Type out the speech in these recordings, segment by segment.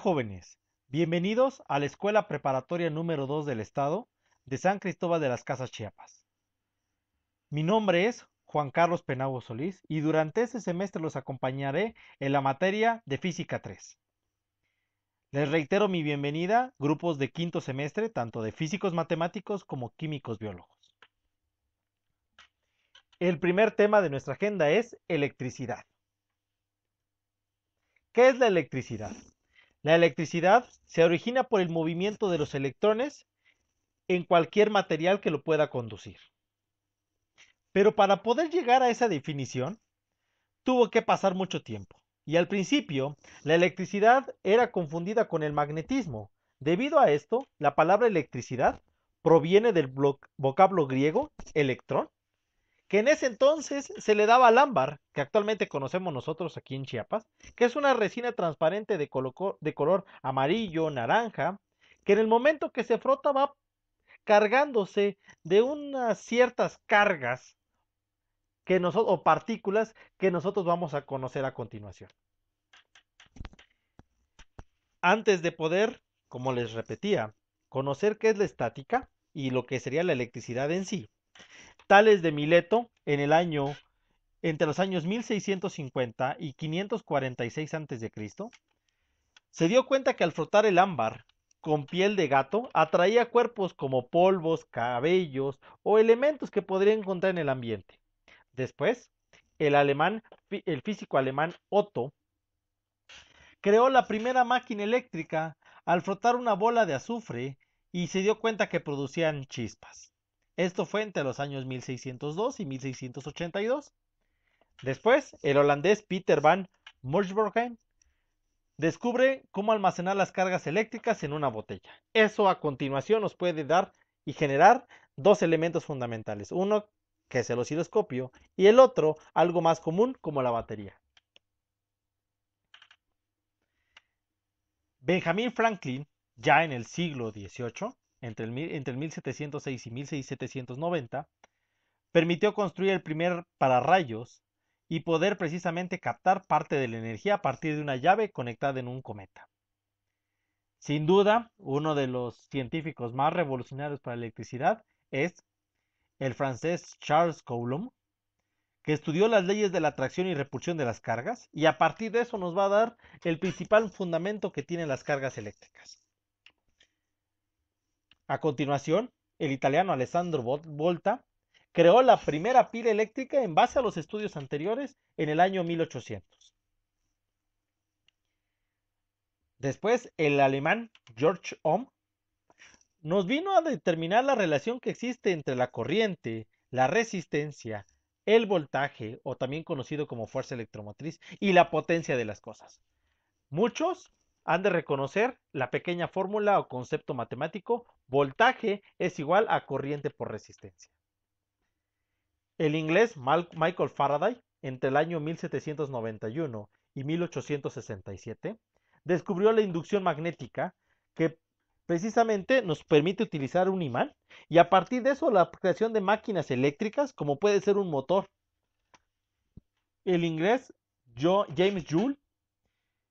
jóvenes, bienvenidos a la Escuela Preparatoria número 2 del Estado de San Cristóbal de las Casas Chiapas. Mi nombre es Juan Carlos Penagua Solís y durante este semestre los acompañaré en la materia de Física 3. Les reitero mi bienvenida, grupos de quinto semestre, tanto de físicos matemáticos como químicos biólogos. El primer tema de nuestra agenda es electricidad. ¿Qué es la electricidad? La electricidad se origina por el movimiento de los electrones en cualquier material que lo pueda conducir. Pero para poder llegar a esa definición, tuvo que pasar mucho tiempo. Y al principio, la electricidad era confundida con el magnetismo. Debido a esto, la palabra electricidad proviene del vocablo griego electrón, que en ese entonces se le daba al ámbar, que actualmente conocemos nosotros aquí en Chiapas, que es una resina transparente de, color amarillo, naranja, que en el momento que se frota va cargándose de unas ciertas cargas que nosotros, o partículas que nosotros vamos a conocer a continuación. Antes de poder, como les repetía, conocer qué es la estática y lo que sería la electricidad en sí, Tales de Mileto en el año entre los años 1650 y 546 a.C., se dio cuenta que al frotar el ámbar con piel de gato atraía cuerpos como polvos, cabellos o elementos que podría encontrar en el ambiente. Después, el alemán, el físico alemán Otto, creó la primera máquina eléctrica al frotar una bola de azufre y se dio cuenta que producían chispas. Esto fue entre los años 1602 y 1682. Después, el holandés Peter van Musschenbroek descubre cómo almacenar las cargas eléctricas en una botella. Eso a continuación nos puede dar y generar dos elementos fundamentales. Uno, que es el osciloscopio, y el otro, algo más común como la batería. Benjamin Franklin, ya en el siglo XVIII, entre el, 1706 y 1790, permitió construir el primer pararrayos y poder precisamente captar parte de la energía a partir de una llave conectada en un cometa. Sin duda, uno de los científicos más revolucionarios para la electricidad es el francés Charles Coulomb, que estudió las leyes de la atracción y repulsión de las cargas, y a partir de eso nos va a dar el principal fundamento que tienen las cargas eléctricas. A continuación, el italiano Alessandro Volta creó la primera pila eléctrica en base a los estudios anteriores en el año 1800. Después, el alemán George Ohm nos vino a determinar la relación que existe entre la corriente, la resistencia, el voltaje, o también conocido como fuerza electromotriz, y la potencia de las cosas. Muchos han de reconocer la pequeña fórmula o concepto matemático, voltaje es igual a corriente por resistencia. El inglés Michael Faraday, entre el año 1791 y 1867, descubrió la inducción magnética que precisamente nos permite utilizar un imán y a partir de eso la creación de máquinas eléctricas como puede ser un motor. El inglés James Joule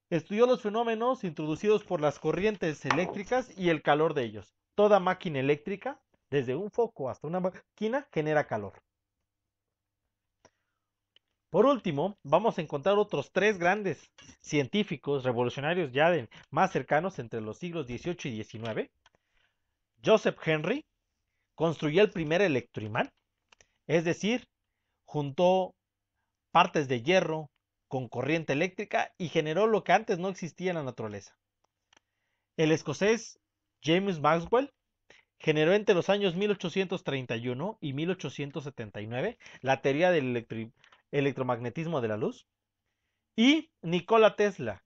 Estudió los fenómenos introducidos por las corrientes eléctricas y el calor de ellos. Toda máquina eléctrica, desde un foco hasta una máquina, genera calor. Por último, vamos a encontrar otros tres grandes científicos revolucionarios ya más cercanos entre los siglos XVIII y XIX. Joseph Henry construyó el primer electroimán, es decir, juntó partes de hierro, con corriente eléctrica y generó lo que antes no existía en la naturaleza. El escocés James Maxwell generó entre los años 1831 y 1879 la teoría del electromagnetismo de la luz y Nikola Tesla,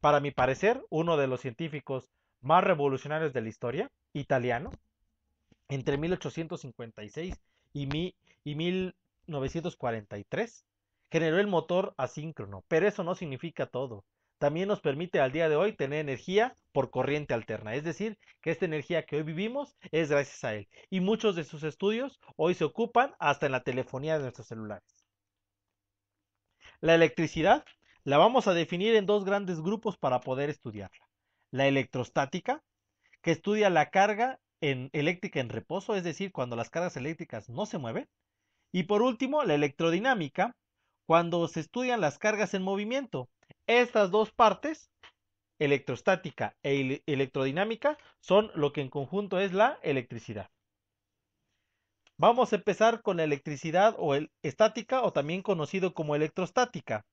para mi parecer, uno de los científicos más revolucionarios de la historia, italiano, entre 1856 y, y 1943, generó el motor asíncrono, pero eso no significa todo. También nos permite al día de hoy tener energía por corriente alterna, es decir, que esta energía que hoy vivimos es gracias a él. Y muchos de sus estudios hoy se ocupan hasta en la telefonía de nuestros celulares. La electricidad la vamos a definir en dos grandes grupos para poder estudiarla. La electrostática, que estudia la carga eléctrica en reposo, es decir, cuando las cargas eléctricas no se mueven. Y por último, la electrodinámica, cuando se estudian las cargas en movimiento. Estas dos partes, electrostática e electrodinámica, son lo que en conjunto es la electricidad. Vamos a empezar con la electricidad o el estática o también conocido como electrostática.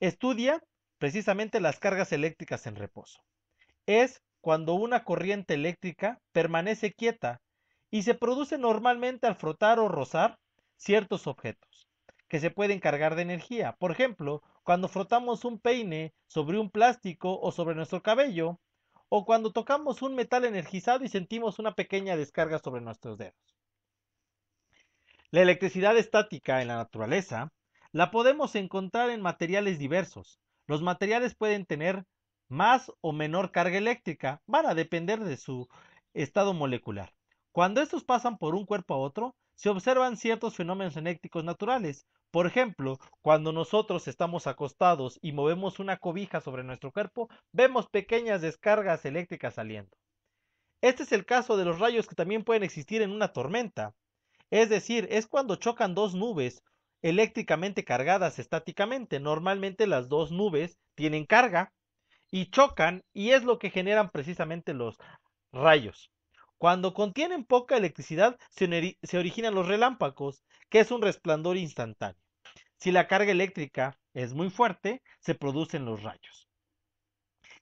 Estudia precisamente las cargas eléctricas en reposo. Es cuando una corriente eléctrica permanece quieta y se produce normalmente al frotar o rozar ciertos objetos que se pueden cargar de energía. Por ejemplo, cuando frotamos un peine sobre un plástico o sobre nuestro cabello, o cuando tocamos un metal energizado y sentimos una pequeña descarga sobre nuestros dedos. La electricidad estática en la naturaleza la podemos encontrar en materiales diversos. Los materiales pueden tener más o menor carga eléctrica, van a depender de su estado molecular. Cuando estos pasan por un cuerpo a otro, se observan ciertos fenómenos eléctricos naturales, por ejemplo, cuando nosotros estamos acostados y movemos una cobija sobre nuestro cuerpo, vemos pequeñas descargas eléctricas saliendo. Este es el caso de los rayos que también pueden existir en una tormenta. Es decir, es cuando chocan dos nubes eléctricamente cargadas estáticamente. Normalmente las dos nubes tienen carga y chocan y es lo que generan precisamente los rayos. Cuando contienen poca electricidad se, originan los relámpagos, que es un resplandor instantáneo. Si la carga eléctrica es muy fuerte, se producen los rayos,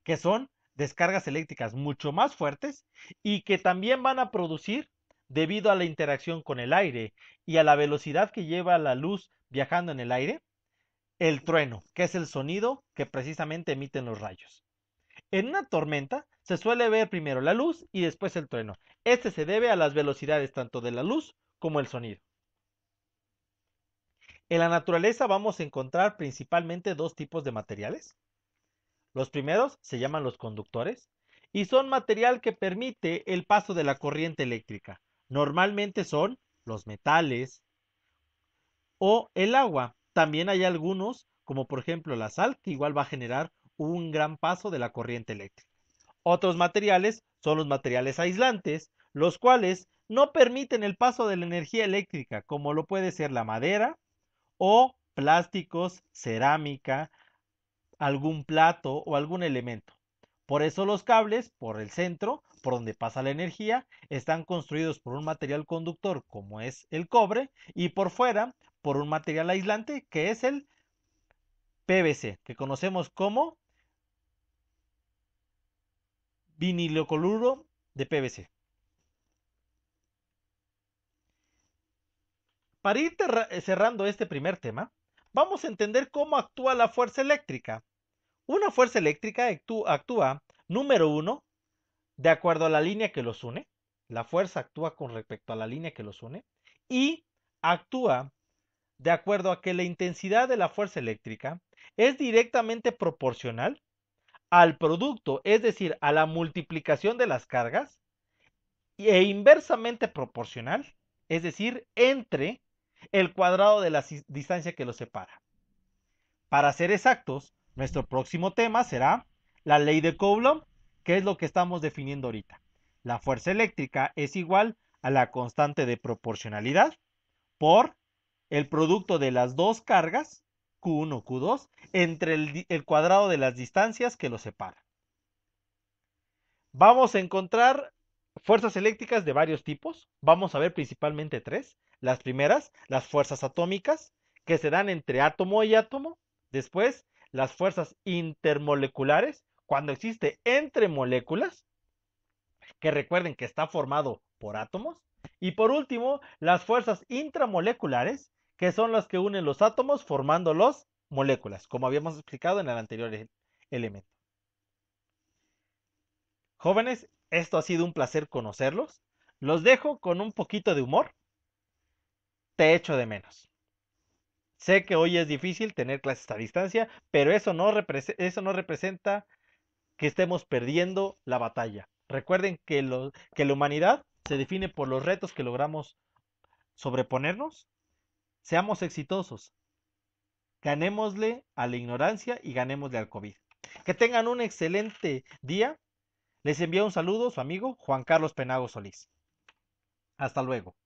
que son descargas eléctricas mucho más fuertes y que también van a producir debido a la interacción con el aire y a la velocidad que lleva la luz viajando en el aire, el trueno, que es el sonido que precisamente emiten los rayos. En una tormenta se suele ver primero la luz y después el trueno. Este se debe a las velocidades tanto de la luz como el sonido. En la naturaleza vamos a encontrar principalmente dos tipos de materiales. Los primeros se llaman los conductores y son material que permite el paso de la corriente eléctrica. Normalmente son los metales o el agua. También hay algunos, como por ejemplo la sal, que igual va a generar un gran paso de la corriente eléctrica. Otros materiales son los materiales aislantes, los cuales no permiten el paso de la energía eléctrica, como lo puede ser la madera o plásticos, cerámica, algún plato o algún elemento. Por eso los cables, por el centro, por donde pasa la energía, están construidos por un material conductor como es el cobre y por fuera por un material aislante que es el PVC, que conocemos como vinilocoluro de PVC. Para ir eh, cerrando este primer tema, vamos a entender cómo actúa la fuerza eléctrica. Una fuerza eléctrica actúa, número uno, de acuerdo a la línea que los une. La fuerza actúa con respecto a la línea que los une. Y actúa de acuerdo a que la intensidad de la fuerza eléctrica es directamente proporcional al producto, es decir, a la multiplicación de las cargas, e inversamente proporcional, es decir, entre el cuadrado de la distancia que los separa. Para ser exactos, nuestro próximo tema será la ley de Coulomb, que es lo que estamos definiendo ahorita. La fuerza eléctrica es igual a la constante de proporcionalidad por el producto de las dos cargas Q1, Q2 entre el, cuadrado de las distancias que los separa. Vamos a encontrar fuerzas eléctricas de varios tipos. Vamos a ver principalmente tres. Las primeras, las fuerzas atómicas, que se dan entre átomo y átomo. Después, las fuerzas intermoleculares, cuando existe entre moléculas, que recuerden que está formado por átomos. Y por último, las fuerzas intramoleculares, que son las que unen los átomos formando las moléculas, como habíamos explicado en el anterior e-, elemento. Jóvenes, esto ha sido un placer conocerlos. Los dejo con un poquito de humor. Te echo de menos. Sé que hoy es difícil tener clases a distancia, pero eso no, eso no representa que estemos perdiendo la batalla. Recuerden que, que la humanidad se define por los retos que logramos sobreponernos Seamos exitosos. Ganémosle a la ignorancia y ganémosle al COVID. Que tengan un excelente día. Les envía un saludo su amigo Juan Carlos Penago Solís. Hasta luego.